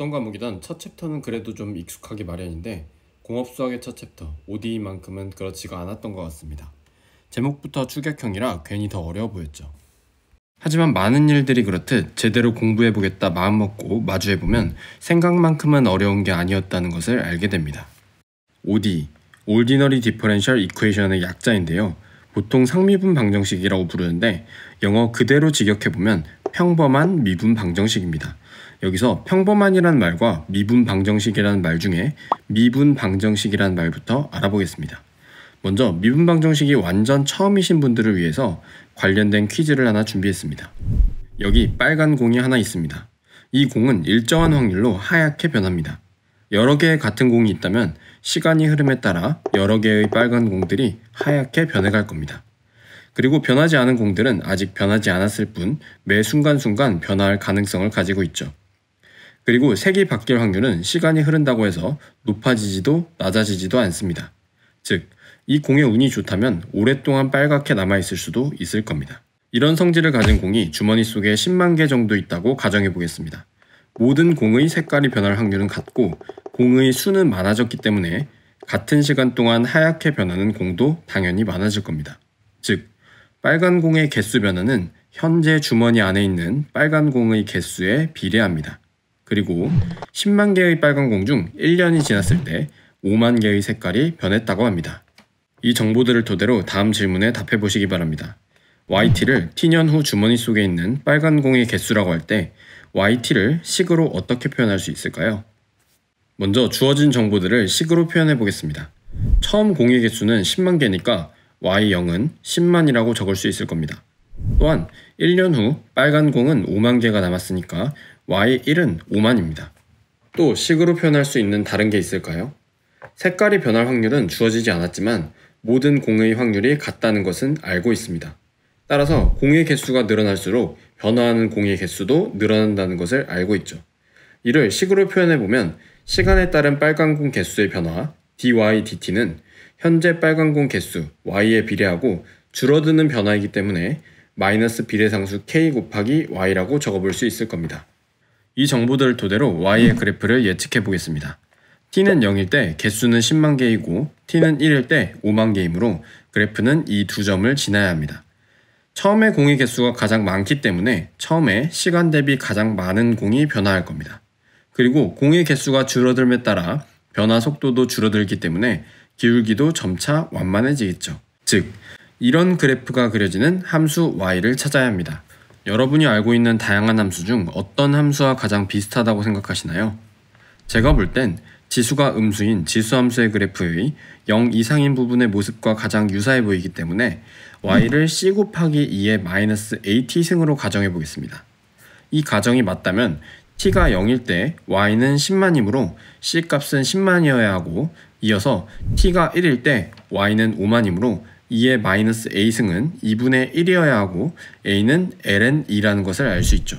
어떤 과목이든 첫 챕터는 그래도 좀익숙하게 마련인데 공업수학의 첫 챕터 ODE만큼은 그렇지가 않았던 것 같습니다. 제목부터 추격형이라 괜히 더 어려워 보였죠. 하지만 많은 일들이 그렇듯 제대로 공부해보겠다 마음먹고 마주해보면 생각만큼은 어려운 게 아니었다는 것을 알게 됩니다. ODE, Ordinary Differential Equation의 약자인데요. 보통 상미분 방정식이라고 부르는데 영어 그대로 직역해보면 평범한 미분 방정식입니다. 여기서 평범한이라는 말과 미분 방정식이라는 말 중에 미분 방정식이라는 말부터 알아보겠습니다. 먼저 미분 방정식이 완전 처음이신 분들을 위해서 관련된 퀴즈를 하나 준비했습니다. 여기 빨간 공이 하나 있습니다. 이 공은 일정한 확률로 하얗게 변합니다. 여러 개의 같은 공이 있다면 시간이 흐름에 따라 여러 개의 빨간 공들이 하얗게 변해갈 겁니다. 그리고 변하지 않은 공들은 아직 변하지 않았을 뿐 매 순간순간 변화할 가능성을 가지고 있죠. 그리고 색이 바뀔 확률은 시간이 흐른다고 해서 높아지지도 낮아지지도 않습니다. 즉, 이 공의 운이 좋다면 오랫동안 빨갛게 남아있을 수도 있을 겁니다. 이런 성질을 가진 공이 주머니 속에 10만 개 정도 있다고 가정해 보겠습니다. 모든 공의 색깔이 변할 확률은 같고 공의 수는 많아졌기 때문에 같은 시간 동안 하얗게 변하는 공도 당연히 많아질 겁니다. 즉, 빨간 공의 개수 변화는 현재 주머니 안에 있는 빨간 공의 개수에 비례합니다. 그리고 10만 개의 빨간 공 중 1년이 지났을 때 5만 개의 색깔이 변했다고 합니다. 이 정보들을 토대로 다음 질문에 답해 보시기 바랍니다. YT를 T년 후 주머니 속에 있는 빨간 공의 개수라고 할 때 YT를 식으로 어떻게 표현할 수 있을까요? 먼저 주어진 정보들을 식으로 표현해 보겠습니다. 처음 공의 개수는 10만 개니까 Y0은 10만이라고 적을 수 있을 겁니다. 또한 1년 후 빨간 공은 5만 개가 남았으니까 y 1은 5만입니다. 또 식으로 표현할 수 있는 다른 게 있을까요? 색깔이 변할 확률은 주어지지 않았지만 모든 공의 확률이 같다는 것은 알고 있습니다. 따라서 공의 개수가 늘어날수록 변화하는 공의 개수도 늘어난다는 것을 알고 있죠. 이를 식으로 표현해보면 시간에 따른 빨간 공 개수의 변화 dy, dt는 현재 빨간 공 개수 y에 비례하고 줄어드는 변화이기 때문에 마이너스 비례상수 k 곱하기 y라고 적어볼 수 있을 겁니다. 이 정보들을 토대로 y의 그래프를 예측해 보겠습니다. t는 0일 때 개수는 10만 개이고 t는 1일 때 5만 개이므로 그래프는 이 두 점을 지나야 합니다. 처음에 공의 개수가 가장 많기 때문에 처음에 시간 대비 가장 많은 공이 변화할 겁니다. 그리고 공의 개수가 줄어들에 따라 변화 속도도 줄어들기 때문에 기울기도 점차 완만해지겠죠. 즉, 이런 그래프가 그려지는 함수 y를 찾아야 합니다. 여러분이 알고 있는 다양한 함수 중 어떤 함수와 가장 비슷하다고 생각하시나요? 제가 볼 땐 지수가 음수인 지수함수의 그래프의 0 이상인 부분의 모습과 가장 유사해 보이기 때문에 y를 c 곱하기 2의 마이너스 at승으로 가정해 보겠습니다. 이 가정이 맞다면 t가 0일 때 y는 10만이므로 c 값은 10만이어야 하고 이어서 t가 1일 때 y는 5만이므로 2의 마이너스 a승은 2분의 1이어야 하고 a는 ln 2라는 것을 알 수 있죠.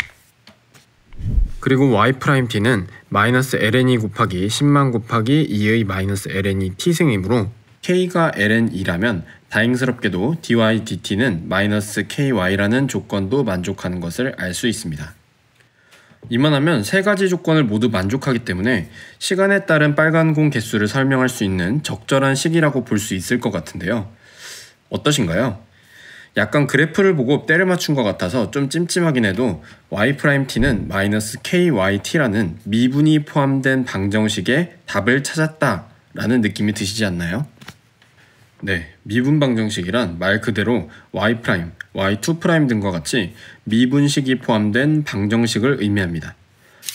그리고 y't는 마이너스 ln이 곱하기 10만 곱하기 2의 마이너스 ln이 t승이므로 k가 ln이라면 다행스럽게도 dy dt는 마이너스 ky라는 조건도 만족하는 것을 알 수 있습니다. 이만하면 세 가지 조건을 모두 만족하기 때문에 시간에 따른 빨간 공 개수를 설명할 수 있는 적절한 식이라고 볼 수 있을 것 같은데요. 어떠신가요? 약간 그래프를 보고 때려 맞춘 것 같아서 좀 찜찜하긴 해도 y't는 마이너스 kyt라는 미분이 포함된 방정식의 답을 찾았다 라는 느낌이 드시지 않나요? 네, 미분 방정식이란 말 그대로 y', y2' 등과 같이 미분식이 포함된 방정식을 의미합니다.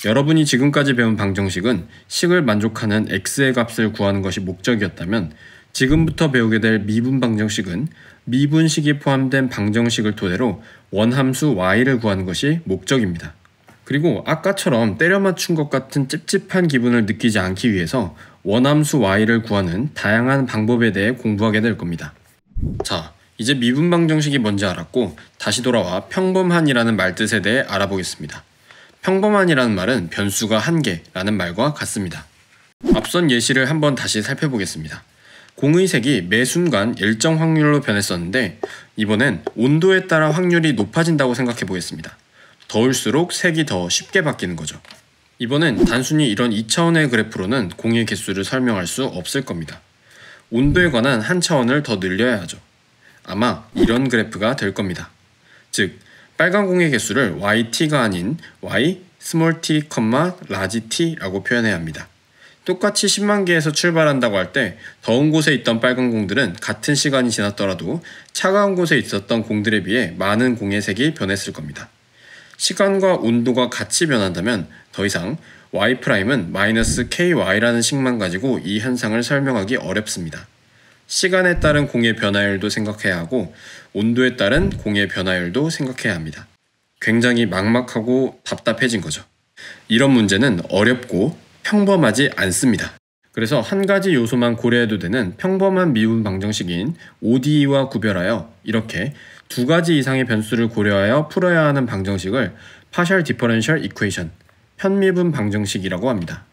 여러분이 지금까지 배운 방정식은 식을 만족하는 x의 값을 구하는 것이 목적이었다면 지금부터 배우게 될 미분 방정식은 미분식이 포함된 방정식을 토대로 원함수 y를 구하는 것이 목적입니다. 그리고 아까처럼 때려 맞춘 것 같은 찝찝한 기분을 느끼지 않기 위해서 원함수 y를 구하는 다양한 방법에 대해 공부하게 될 겁니다. 자, 이제 미분방정식이 뭔지 알았고 다시 돌아와 평범한이라는 말뜻에 대해 알아보겠습니다. 평범한이라는 말은 변수가 한개라는 말과 같습니다. 앞선 예시를 한번 다시 살펴보겠습니다. 공의 색이 매 순간 일정 확률로 변했었는데 이번엔 온도에 따라 확률이 높아진다고 생각해 보겠습니다. 더울수록 색이 더 쉽게 바뀌는 거죠. 이번엔 단순히 이런 2차원의 그래프로는 공의 개수를 설명할 수 없을 겁니다. 온도에 관한 한 차원을 더 늘려야 하죠. 아마 이런 그래프가 될 겁니다. 즉, 빨간 공의 개수를 yt가 아닌 y, small t, 라지 t라고 표현해야 합니다. 똑같이 10만 개에서 출발한다고 할 때 더운 곳에 있던 빨간 공들은 같은 시간이 지났더라도 차가운 곳에 있었던 공들에 비해 많은 공의 색이 변했을 겁니다. 시간과 온도가 같이 변한다면 더 이상 y'은 마이너스 ky라는 식만 가지고 이 현상을 설명하기 어렵습니다. 시간에 따른 공의 변화율도 생각해야 하고 온도에 따른 공의 변화율도 생각해야 합니다. 굉장히 막막하고 답답해진 거죠. 이런 문제는 어렵고 평범하지 않습니다. 그래서 한 가지 요소만 고려해도 되는 평범한 미분 방정식인 ODE와 구별하여 이렇게 두 가지 이상의 변수를 고려하여 풀어야 하는 방정식을 파셜 디퍼런셜 이퀘이션, 편미분 방정식이라고 합니다.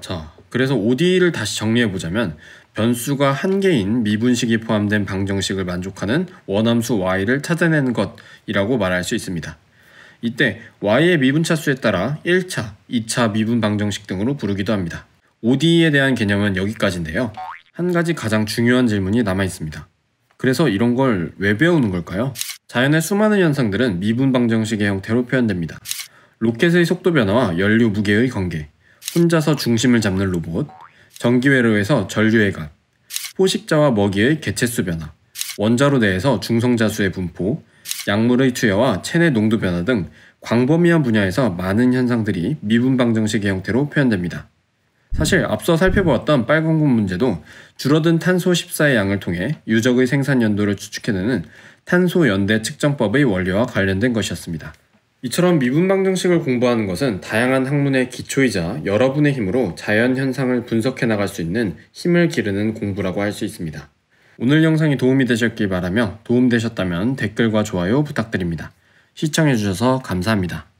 자, 그래서 ODE를 다시 정리해보자면 변수가 한 개인 미분식이 포함된 방정식을 만족하는 원함수 y를 찾아내는 것이라고 말할 수 있습니다. 이때 y의 미분차수에 따라 1차, 2차 미분 방정식 등으로 부르기도 합니다. ODE에 대한 개념은 여기까지인데요. 한 가지 가장 중요한 질문이 남아 있습니다. 그래서 이런 걸 왜 배우는 걸까요? 자연의 수많은 현상들은 미분 방정식의 형태로 표현됩니다. 로켓의 속도 변화와 연료 무게의 관계, 혼자서 중심을 잡는 로봇, 전기회로에서 전류의 값, 포식자와 먹이의 개체수 변화, 원자로 내에서 중성자수의 분포, 약물의 투여와 체내 농도 변화 등 광범위한 분야에서 많은 현상들이 미분방정식의 형태로 표현됩니다. 사실 앞서 살펴보았던 빨간국 문제도 줄어든 탄소 14의 양을 통해 유적의 생산 연도를 추측해내는 탄소 연대 측정법의 원리와 관련된 것이었습니다. 이처럼 미분방정식을 공부하는 것은 다양한 학문의 기초이자 여러분의 힘으로 자연 현상을 분석해 나갈 수 있는 힘을 기르는 공부라고 할 수 있습니다. 오늘 영상이 도움이 되셨길 바라며 도움되셨다면 댓글과 좋아요 부탁드립니다. 시청해주셔서 감사합니다.